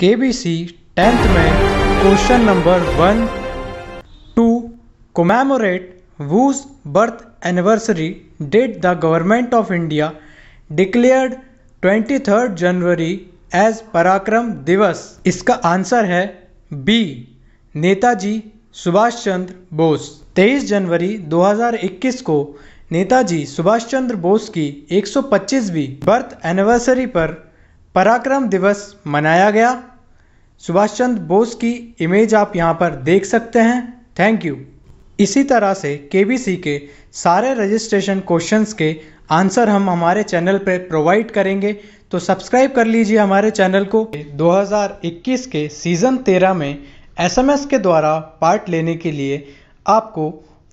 के B C tenth में question number one to commemorate whose birth anniversary date the government of India declared twenty third January as Parakram Diwas इसका answer है B Netaji Subhash Chandra Bose 23 जनवरी 2021 को नेताजी सुभाष चंद्र बोस की 125वीं birth anniversary पर पराक्रम दिवस मनाया गया सुभाष चंद्र बोस की इमेज आप यहाँ पर देख सकते हैं थैंक यू इसी तरह से के के सारे रजिस्ट्रेशन क्वेश्चंस के आंसर हम हमारे चैनल पर प्रोवाइड करेंगे तो सब्सक्राइब कर लीजिए हमारे चैनल को 2021 के सीज़न 13 में एसएमएस के द्वारा पार्ट लेने के लिए आपको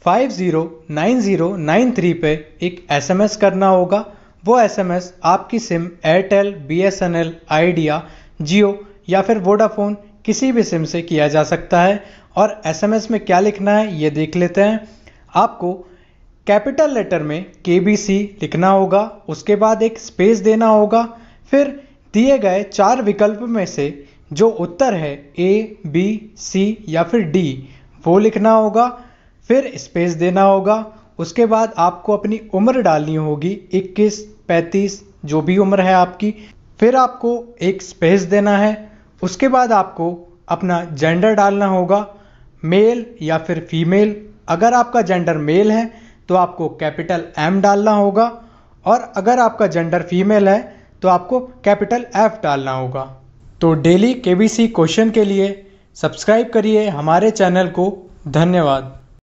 509093 पे एक एसएमएस करना होगा वो एसएमएस आपकी सिम एयरटेल बीएसएनएल आइडिया जियो या फिर वोडाफोन किसी भी सिम से किया जा सकता है और एसएमएस में क्या लिखना है ये देख लेते हैं आपको कैपिटल लेटर में के लिखना होगा उसके बाद एक स्पेस देना होगा फिर दिए गए चार विकल्प में से जो उत्तर है ए बी सी या फिर डी वो लिखना होगा फिर स्पेस देना होगा उसके बाद आपको अपनी उम्र डालनी होगी 21, 35 जो भी उम्र है आपकी फिर आपको एक स्पेस देना है उसके बाद आपको अपना जेंडर डालना होगा मेल या फिर फीमेल अगर आपका जेंडर मेल है तो आपको कैपिटल एम डालना होगा और अगर आपका जेंडर फीमेल है तो आपको कैपिटल एफ डालना होगा तो डेली के क्वेश्चन के लिए सब्सक्राइब करिए हमारे चैनल को धन्यवाद